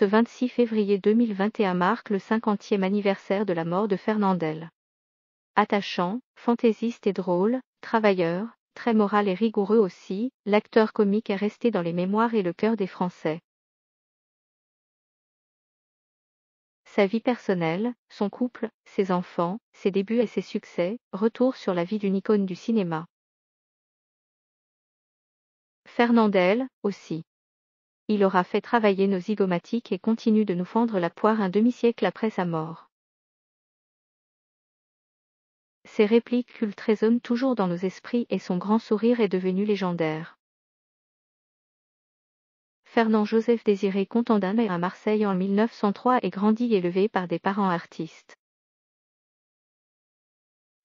Ce 26 février 2021 marque le 50e anniversaire de la mort de Fernandel. Attachant, fantaisiste et drôle, travailleur, très moral et rigoureux aussi, l'acteur comique est resté dans les mémoires et le cœur des Français. Sa vie personnelle, son couple, ses enfants, ses débuts et ses succès, retour sur la vie d'une icône du cinéma. Fernandel, aussi il aura fait travailler nos zygomatiques et continue de nous fendre la poire un demi-siècle après sa mort. Ses répliques cultes résonnent toujours dans nos esprits et son grand sourire est devenu légendaire. Fernand-Joseph Désiré Contendam est à Marseille en 1903 et grandit élevé par des parents artistes.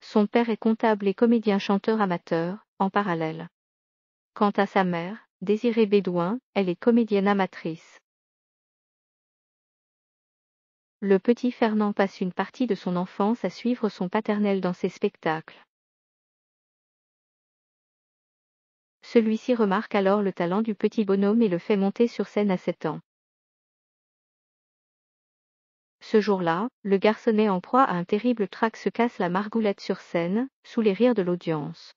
Son père est comptable et comédien-chanteur amateur, en parallèle. Quant à sa mère, Désirée Bédouin, elle est comédienne amatrice. Le petit Fernand passe une partie de son enfance à suivre son paternel dans ses spectacles. Celui-ci remarque alors le talent du petit bonhomme et le fait monter sur scène à 7 ans. Ce jour-là, le garçonnet en proie à un terrible trac se casse la margoulette sur scène, sous les rires de l'audience.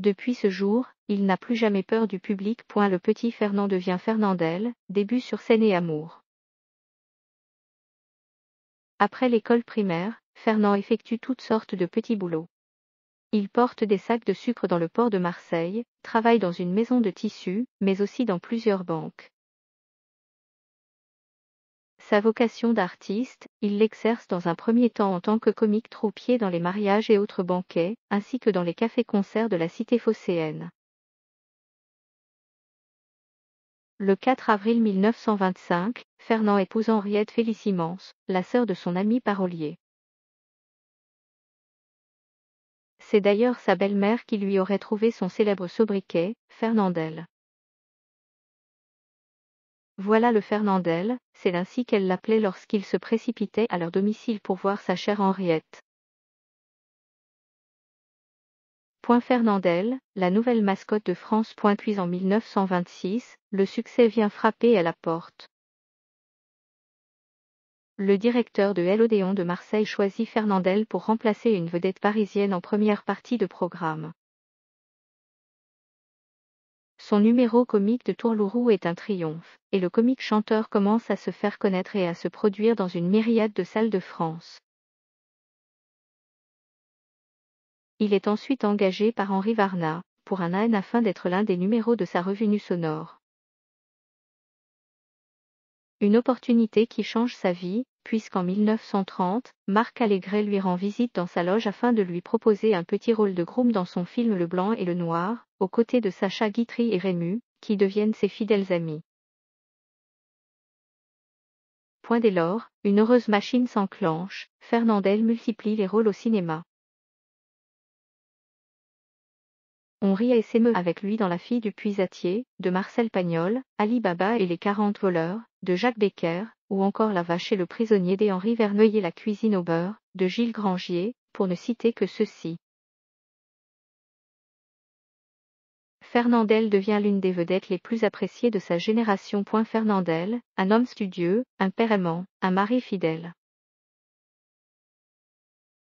Depuis ce jour, il n'a plus jamais peur du public. Le petit Fernand devient Fernandel, début sur scène et amour. Après l'école primaire, Fernand effectue toutes sortes de petits boulots. Il porte des sacs de sucre dans le port de Marseille, travaille dans une maison de tissus, mais aussi dans plusieurs banques. Sa vocation d'artiste, il l'exerce dans un premier temps en tant que comique troupier dans les mariages et autres banquets, ainsi que dans les cafés-concerts de la cité phocéenne. Le 4 avril 1925, Fernand épouse Henriette Félicimens, la sœur de son ami parolier. C'est d'ailleurs sa belle-mère qui lui aurait trouvé son célèbre sobriquet, Fernandelle. Voilà le Fernandel, c'est ainsi qu'elle l'appelait lorsqu'il se précipitait à leur domicile pour voir sa chère Henriette. Point Fernandel, la nouvelle mascotte de France. puis en 1926, le succès vient frapper à la porte. Le directeur de l'Odéon de Marseille choisit Fernandel pour remplacer une vedette parisienne en première partie de programme. Son numéro comique de Tourlourou est un triomphe, et le comique chanteur commence à se faire connaître et à se produire dans une myriade de salles de France. Il est ensuite engagé par Henri Varna, pour un âne afin d'être l'un des numéros de sa revenue sonore. Une opportunité qui change sa vie, puisqu'en 1930, Marc Allégret lui rend visite dans sa loge afin de lui proposer un petit rôle de groom dans son film Le Blanc et le Noir, aux côtés de Sacha Guitry et Rému, qui deviennent ses fidèles amis. Point dès lors, une heureuse machine s'enclenche, Fernandel multiplie les rôles au cinéma. On rit et s'émeut avec lui dans La fille du puisatier, de Marcel Pagnol, Ali Baba et les 40 voleurs, de Jacques Becker, ou encore La vache et le prisonnier des Henri Verneuil et la cuisine au beurre, de Gilles Grangier, pour ne citer que ceux-ci. Fernandel devient l'une des vedettes les plus appréciées de sa génération. Fernandel, un homme studieux, un père aimant, un mari fidèle.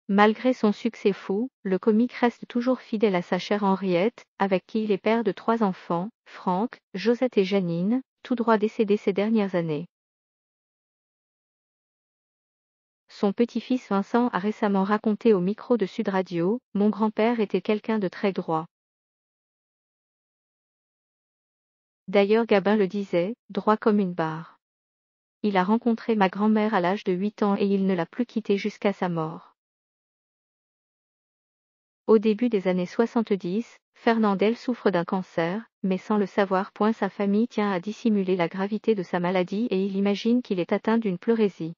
Malgré son succès fou, le comique reste toujours fidèle à sa chère Henriette, avec qui il est père de trois enfants, Franck, Josette et Janine, tout droit décédé ces dernières années. Son petit-fils Vincent a récemment raconté au micro de Sud Radio, Mon grand-père était quelqu'un de très droit. D'ailleurs Gabin le disait, droit comme une barre. Il a rencontré ma grand-mère à l'âge de 8 ans et il ne l'a plus quittée jusqu'à sa mort. Au début des années 70, Fernandel souffre d'un cancer, mais sans le savoir point sa famille tient à dissimuler la gravité de sa maladie et il imagine qu'il est atteint d'une pleurésie.